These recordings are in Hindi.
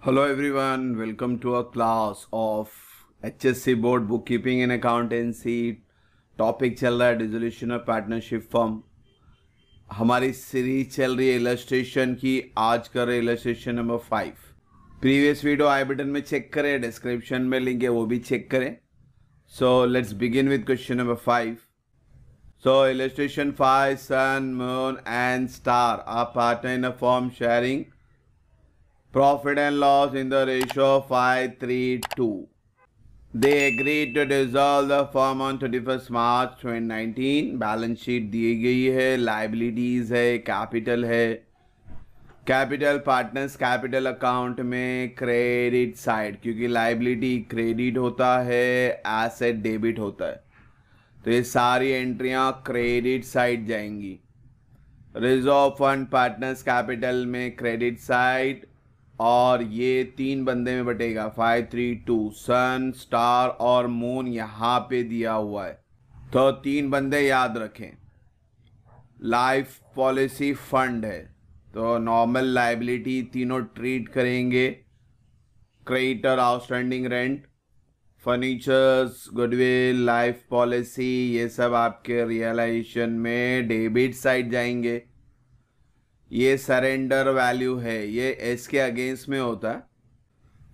Hello everyone, welcome to a class of HSC Board Bookkeeping and Accountancy topic चल रहा है डिजोल्यूशन ऑफ पार्टनरशिप फॉर्म हमारी सीरीज चल रही है इलेस्ट्रेशन की आज कर रहे illustration number five previous video I button में चेक करें डिस्क्रिप्शन में लिंक है वो भी चेक करें so let's begin with question number five So illustration 5, sun, moon and star are partner in a firm sharing profit and loss in the ratio 5, 3, 2. They agreed to dissolve the firm on 31st March 2019. Balance sheet दी गई है liabilities है capital है कैपिटल पार्टनर्स कैपिटल अकाउंट में क्रेडिट साइड क्योंकि लाइबिलिटी क्रेडिट होता है एसेट डेबिट होता है तो ये सारी एंट्रियां क्रेडिट साइड जाएंगी रिजर्व फंड पार्टनर्स कैपिटल में क्रेडिट साइड और ये तीन बंदे में बटेगा five three two Sun Star और मून यहाँ पे दिया हुआ है तो तीन बंदे याद रखें लाइफ पॉलिसी फंड है तो नॉर्मल लाइबिलिटी तीनों ट्रीट करेंगे creditor outstanding rent furnitures goodwill life policy ये सब आपके रियलाइजेशन में डेबिट साइड जाएंगे ये सरेंडर वैल्यू है ये एस के अगेंस्ट में होता है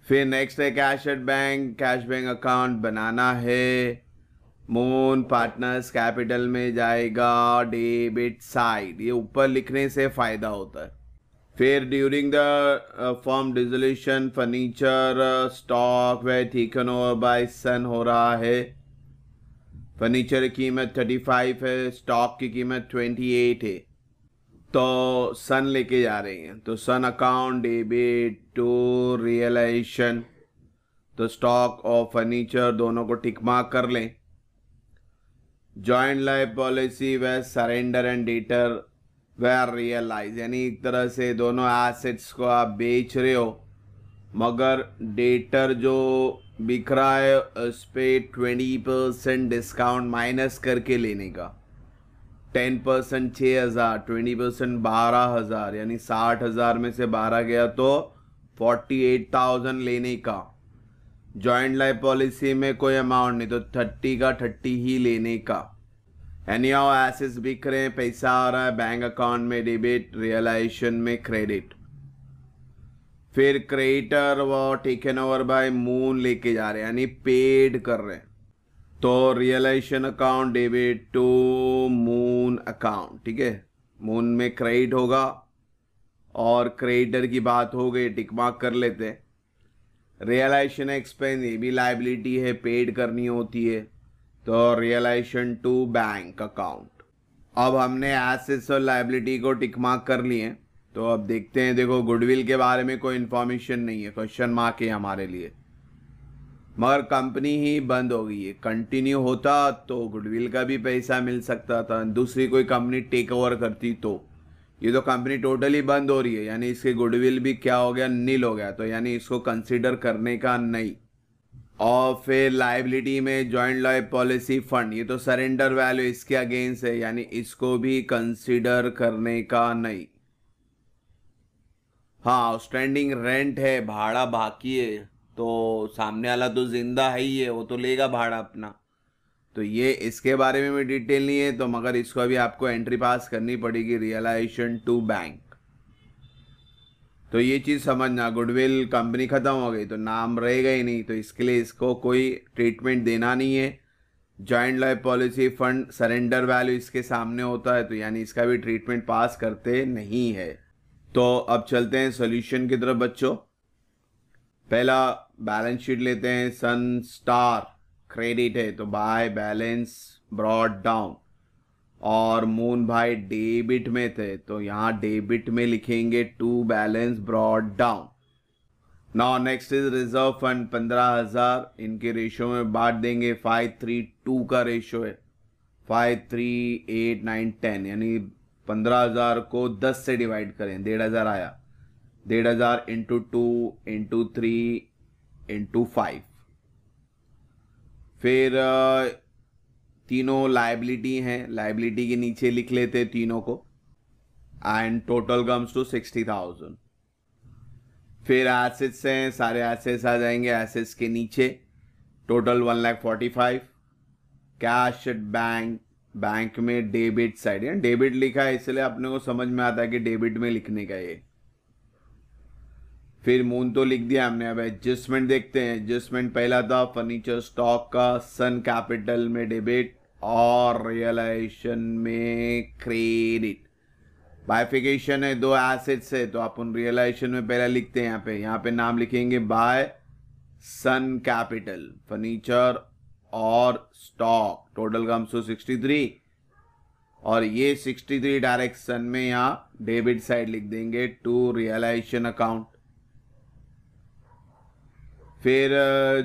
फिर नेक्स्ट है cash at bank cash bank account बनाना है मून पार्टनर्स कैपिटल में जाएगा डेबिट साइड ये ऊपर लिखने से फ़ायदा होता है फिर during the form dissolution furniture stock were taken over by Sun हो रहा है फर्नीचर की कीमत फाइव है स्टॉक की कीमत ट्वेंटी एट है तो सन लेके जा रहे हैं तो Sun account debit to realisation तो स्टॉक और फर्नीचर दोनों को टिक मार्क कर लें joint life policy were surrender and debtor were are realise यानी एक तरह से दोनों एसेट्स को आप बेच रहे हो मगर डेटर जो बिक रहा है उस पर ट्वेंटी परसेंट डिस्काउंट माइनस करके लेने का टेन परसेंट छः हज़ार ट्वेंटी परसेंट बारह हज़ार यानी साठ हज़ार में से बारह गया तो फोर्टी एट थाउजेंड लेने का जॉइंट लाइफ पॉलिसी में कोई अमाउंट नहीं तो थर्टी का थर्टी ही लेने का एनी ऑफ एसेस बिक रहे हैं पैसा आ रहा है बैंक अकाउंट में डेबिट रियलाइजेशन में क्रेडिट फिर क्रेडिटर वो टेकन ओवर बाय मून लेके जा रहे हैं यानी पेड कर रहे हैं तो realisation account debit to Moon account ठीक है मून में क्रेडिट होगा और क्रेडिटर की बात हो गई टिक मार्क कर लेते हैं रियलाइजेशन एक्सपेंस ये भी लाइबिलिटी है पेड करनी होती है तो रियलाइजेशन टू बैंक अकाउंट अब हमने एसेट्स और लाइबिलिटी को टिक मार्क कर लिए तो अब देखते हैं देखो गुडविल के बारे में कोई इन्फॉर्मेशन नहीं है क्वेश्चन मार्क है हमारे लिए मगर कंपनी ही बंद हो गई है कंटिन्यू होता तो गुडविल का भी पैसा मिल सकता था दूसरी कोई कंपनी टेक ओवर करती तो ये तो कंपनी टोटली बंद हो रही है यानी इसके गुडविल भी क्या हो गया नील हो गया तो यानी इसको कंसिडर करने का नहीं और फिर लाइबिलिटी में जॉइंट लाइफ पॉलिसी फंड ये तो सरेंडर वैल्यू इसके अगेंस्ट है यानी इसको भी कंसिडर करने का नहीं हाँ आउटस्टैंडिंग रेंट है भाड़ा बाकी है तो सामने वाला तो जिंदा है ही है वो तो लेगा भाड़ा अपना तो ये इसके बारे में भी डिटेल नहीं है तो मगर इसको अभी आपको एंट्री पास करनी पड़ेगी रियलाइजेशन टू बैंक तो ये चीज़ समझना गुडविल कंपनी ख़त्म हो गई तो नाम रहेगा ही नहीं तो इसके लिए इसको कोई ट्रीटमेंट देना नहीं है joint life policy fund surrender value इसके सामने होता है तो यानी इसका भी ट्रीटमेंट पास करते नहीं है तो अब चलते हैं सोल्यूशन की तरफ बच्चों पहला बैलेंस शीट लेते हैं सन स्टार क्रेडिट है तो बाय बैलेंस ब्रॉड डाउन और मोहन भाई डेबिट में थे तो यहाँ डेबिट में लिखेंगे to balance brought down now next is reserve fund पंद्रह हजार इनके रेशो में बांट देंगे फाइव थ्री टू का रेशो है five three eight nine ten यानी पंद्रह हजार को दस से डिवाइड करें डेढ़ हजार आया डेढ़ हजार into two into three into five फिर uh, तीनों लाइबिलिटी हैं लाइबिलिटी के नीचे लिख लेते तीनों को and total comes to sixty thousand फिर एसेट्स हैं सारे एसेट्स आ जाएंगे एसेट्स के नीचे total one lakh forty five cash at bank bank में डेबिट साइड डेबिट लिखा है इसलिए अपने को समझ में आता है कि डेबिट में लिखने का ये फिर मून तो लिख दिया हमने अब एडजस्टमेंट देखते हैं एडजस्टमेंट पहला था फर्नीचर स्टॉक का सन कैपिटल में डेबिट और रियलाइजेशन में क्रेडिट बायफिकेशन है दो एसेट्स है तो आप उन रियलाइजेशन में पहला लिखते हैं यहाँ पे यहाँ पे नाम लिखेंगे बाय सन कैपिटल फर्नीचर और स्टॉक टोटल का हम सो सिक्सटी थ्री और ये सिक्सटी थ्री डायरेक्ट सन में यहाँ डेबिट साइड लिख देंगे टू रियलाइजेशन अकाउंट फिर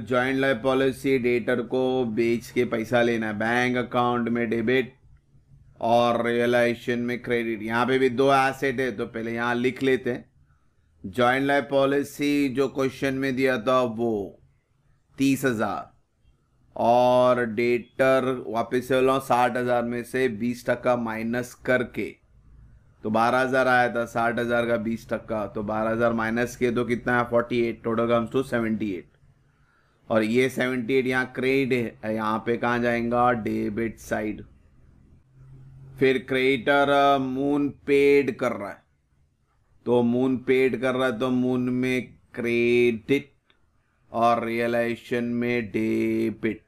जॉइंट लाइफ पॉलिसी डेटर को बेच के पैसा लेना बैंक अकाउंट में डेबिट और रियलाइजेशन में क्रेडिट यहाँ पे भी दो एसेट है तो पहले यहाँ लिख लेते हैं जॉइंट लाइफ पॉलिसी जो क्वेश्चन में दिया था वो तीस हज़ार और डेटर वापस से बोला साठ हज़ार में से बीस टका माइनस करके तो बारह हज़ार आया था साठ हज़ार का बीस टक्का तो बारह हज़ार माइनस किए तो कितना है forty eight total comes to seventy eight और ये सेवेंटी एट यहाँ क्रेडिट है यहाँ पे कहाँ जाएगा डेबिट साइड फिर क्रेडिटर मून पेड कर रहा है तो मून पेड कर रहा है तो मून में क्रेडिट और रियलाइजेशन में debit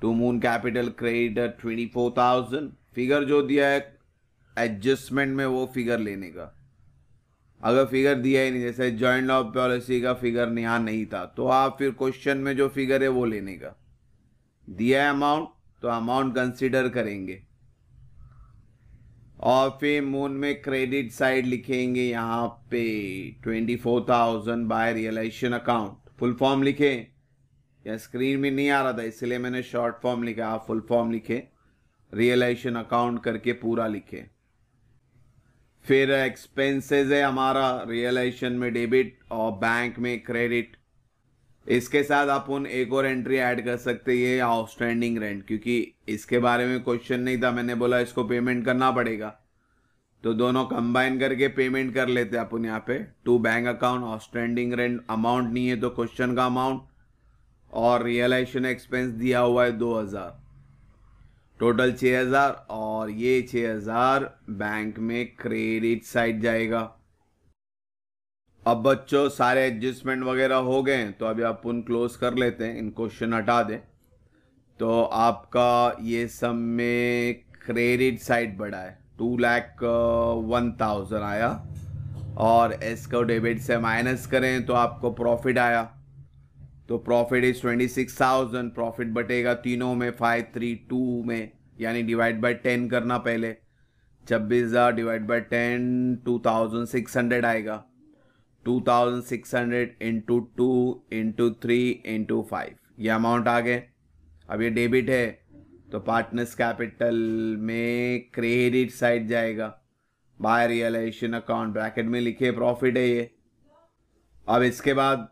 to Moon capital creditor twenty four thousand figure जो दिया है एडजस्टमेंट में वो फिगर लेने का अगर फिगर दिया ही नहीं जैसे जॉइंट लॉ पॉलिसी का फिगर यहाँ नहीं था तो आप फिर क्वेश्चन में जो फिगर है वो लेने का दिया है अमाउंट तो अमाउंट कंसिडर करेंगे और फिर मून में क्रेडिट साइड लिखेंगे यहाँ पे twenty four thousand by realisation account full form लिखे या स्क्रीन में नहीं आ रहा था इसलिए मैंने शॉर्ट फॉर्म लिखा आप फुल फॉर्म लिखे रियलाइजेशन अकाउंट करके पूरा लिखे फिर एक्सपेंसेस है हमारा रियलाइजेशन में डेबिट और बैंक में क्रेडिट इसके साथ आप उन एक और एंट्री ऐड कर सकते हैं आउटस्टैंडिंग रेंट क्योंकि इसके बारे में क्वेश्चन नहीं था मैंने बोला इसको पेमेंट करना पड़ेगा तो दोनों कंबाइन करके पेमेंट कर लेते अपन यहाँ पे to bank account outstanding rent amount नहीं है तो क्वेश्चन का अमाउंट और रियलाइजेशन एक्सपेंस दिया हुआ है दो हज़ार टोटल छः हज़ार और ये छः हज़ार बैंक में क्रेडिट साइड जाएगा अब बच्चों सारे एडजस्टमेंट वगैरह हो गए तो अभी आप उन क्लोज कर लेते हैं इन क्वेश्चन हटा दें तो आपका ये सब में क्रेडिट साइड बढ़ा है टू लैख वन थाउजेंड आया और इसको डेबिट से माइनस करें तो आपको प्रॉफिट आया तो profit is twenty six thousand profit बटेगा तीनों में फाइव थ्री टू में यानी डिवाइड बाय टेन करना पहले छब्बीस हज़ार divide by ten two thousand six hundred आएगा two thousand six hundred into two into three into five ये अमाउंट आ गए अब ये डेबिट है तो पार्टनर्स कैपिटल में क्रेडिट साइड जाएगा बाय रियलाइजेशन अकाउंट ब्रैकेट में लिखे प्रॉफिट है ये अब इसके बाद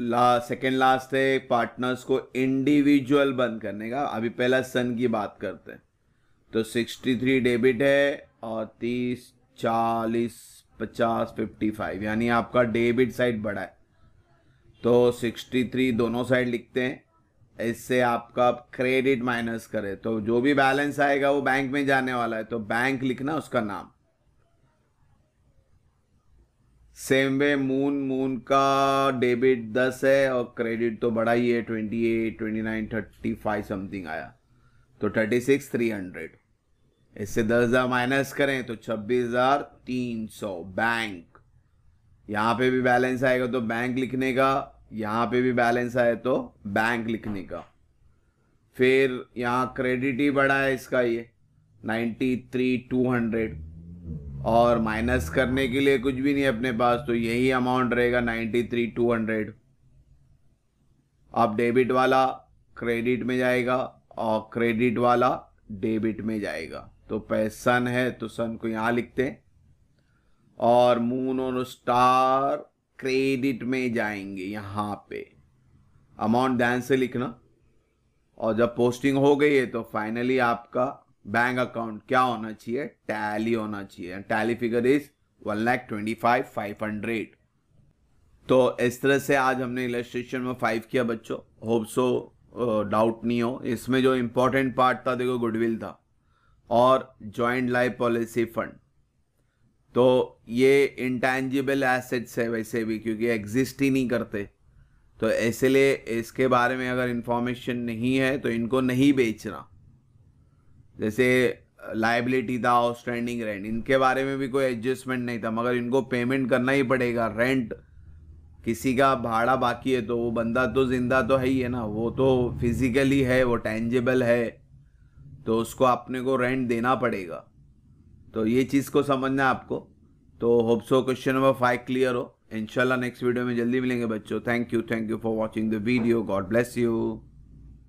ला सेकेंड लास्ट है पार्टनर्स को इंडिविजुअल बंद करने का अभी पहला सन की बात करते हैं तो 63 डेबिट है और 30 40 50 55 यानी आपका डेबिट साइड बड़ा है तो 63 दोनों साइड लिखते हैं इससे आपका आप क्रेडिट माइनस करे तो जो भी बैलेंस आएगा वो बैंक में जाने वाला है तो बैंक लिखना उसका नाम सेम वे मून मून का डेबिट दस है और क्रेडिट तो बड़ा ही है twenty eight twenty nine thirty five something आया तो थर्टी सिक्स थ्री हंड्रेड इससे दस हज़ार माइनस करें तो छब्बीस हज़ार तीन सौ बैंक यहाँ पे भी बैलेंस आएगा तो बैंक लिखने का यहाँ पे भी बैलेंस आए तो बैंक लिखने का फिर यहाँ क्रेडिट ही बढ़ा है इसका ये नाइन्टी थ्री टू हंड्रेड और माइनस करने के लिए कुछ भी नहीं अपने पास तो यही अमाउंट रहेगा नाइन्टी थ्री टू हंड्रेड अब डेबिट वाला क्रेडिट में जाएगा और क्रेडिट वाला डेबिट में जाएगा तो पैसन है तो सन को यहाँ लिखते हैं और मून और स्टार क्रेडिट में जाएंगे यहाँ पे अमाउंट ध्यान से लिखना और जब पोस्टिंग हो गई है तो फाइनली आपका बैंक अकाउंट क्या होना चाहिए टैली होना चाहिए tally figure is one lakh twenty five five hundred तो इस तरह से आज हमने इलेस्ट्रेशन में फाइव किया बच्चों होप सो डाउट नहीं हो इसमें जो इम्पोर्टेंट पार्ट था देखो गुडविल था और जॉइंट लाइफ पॉलिसी फंड तो ये इंटेंजिबल एसेट्स है वैसे भी क्योंकि एग्जिस्ट ही नहीं करते तो इसलिए इसके बारे में अगर इंफॉर्मेशन नहीं है तो इनको नहीं बेचना जैसे लाइबिलिटी था आउटस्टैंडिंग रेंट इनके बारे में भी कोई एडजस्टमेंट नहीं था मगर इनको पेमेंट करना ही पड़ेगा रेंट किसी का भाड़ा बाकी है तो वो बंदा तो ज़िंदा तो है ही है ना वो तो फिज़िकली है वो टेंजेबल है तो उसको अपने को रेंट देना पड़ेगा तो ये चीज़ को समझना आपको तो hope so question number five clear हो इनशाला नेक्स्ट वीडियो में जल्दी मिलेंगे बच्चों thank you thank you for watching the video God bless you